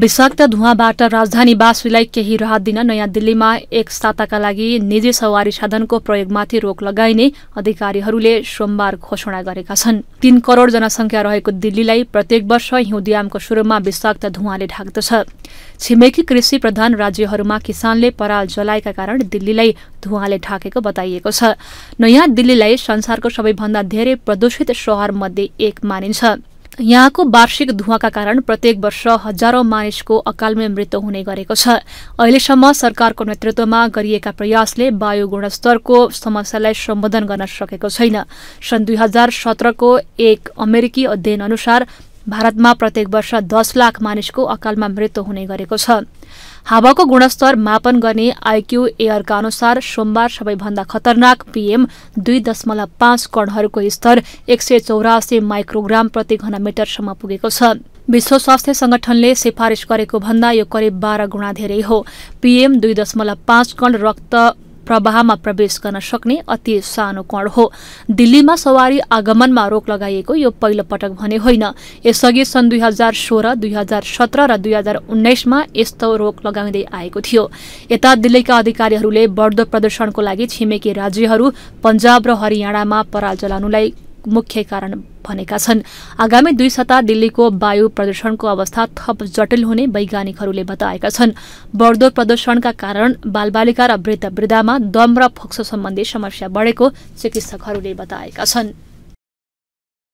विषाक्त धुवाबाट राजधानीवासीलाई केही राहत दिन नयाँ दिल्लीमा एक साताका लागि निजी सवारी साधनको प्रयोगमाथि रोक लगाइने अधिकारीहरूले सोमबार घोषणा गरेका छन् तीन करोड़ जनसङ्ख्या रहेको दिल्लीलाई प्रत्येक वर्ष हिउँदियामको सुरुमा विषाक्त धुवाले ढाक्दछ छिमेकी कृषि प्रधान राज्यहरूमा किसानले पराल जलाएका कारण दिल्लीलाई धुवाले ढाकेको बताइएको छ नयाँ दिल्लीलाई संसारको सबैभन्दा धेरै प्रदूषित सहरमध्ये एक मानिन्छ यहाँको वार्षिक धुवाका कारण प्रत्येक वर्ष हजारौं मानिसको अकालमै मृत्यु हुने गरेको छ अहिलेसम्म सरकारको नेतृत्वमा गरिएका प्रयासले वायु गुणस्तरको समस्यालाई सम्बोधन गर्न सकेको छैन सन् दुई हजार सत्रको एक अमेरिकी अध्ययन अनुसार भारतमा प्रत्येक वर्ष दस लाख मानिसको अकालमा मृत्यु हुने गरेको छ हावाको गुणस्तर मापन गर्ने आइक्यू एयरका अनुसार सोमबार सबैभन्दा खतरनाक पीएम दुई दशमलव पाँच कणहरूको स्तर एक सय चौरासी माइक्रोग्राम प्रति घनमिटरसम्म पुगेको छ विश्व स्वास्थ्य संगठनले सिफारिस गरेको भन्दा यो करिब बाह्र गुणा धेरै हो पीएम दुई दशमलव पाँच कण रक्त प्रवाहमा प्रवेश गर्न सक्ने अति सानो कण हो दिल्लीमा सवारी आगमनमा रोक लगाइएको यो पहिलो पटक भने होइन यसअघि सन् दुई हजार सोह्र दुई हजार सत्र र दुई हजार उन्नाइसमा यस्तो रोक लगाउँदै आएको थियो यता दिल्लीका अधिकारीहरूले बढ्दो प्रदूषणको लागि छिमेकी राज्यहरू पन्जाब र हरियाणामा पराल जलाउनुलाई मुख्य कारण भनेका छन् आगामी दुई सता दिल्लीको वायु प्रदूषणको अवस्था थप जटिल हुने वैज्ञानिकहरूले बताएका छन् बढ्दो प्रदूषणका कारण बालबालिका र वृद्ध वृद्धामा दम र फोक्सो सम्बन्धी समस्या बढेको चिकित्सकहरूले बताएका छन्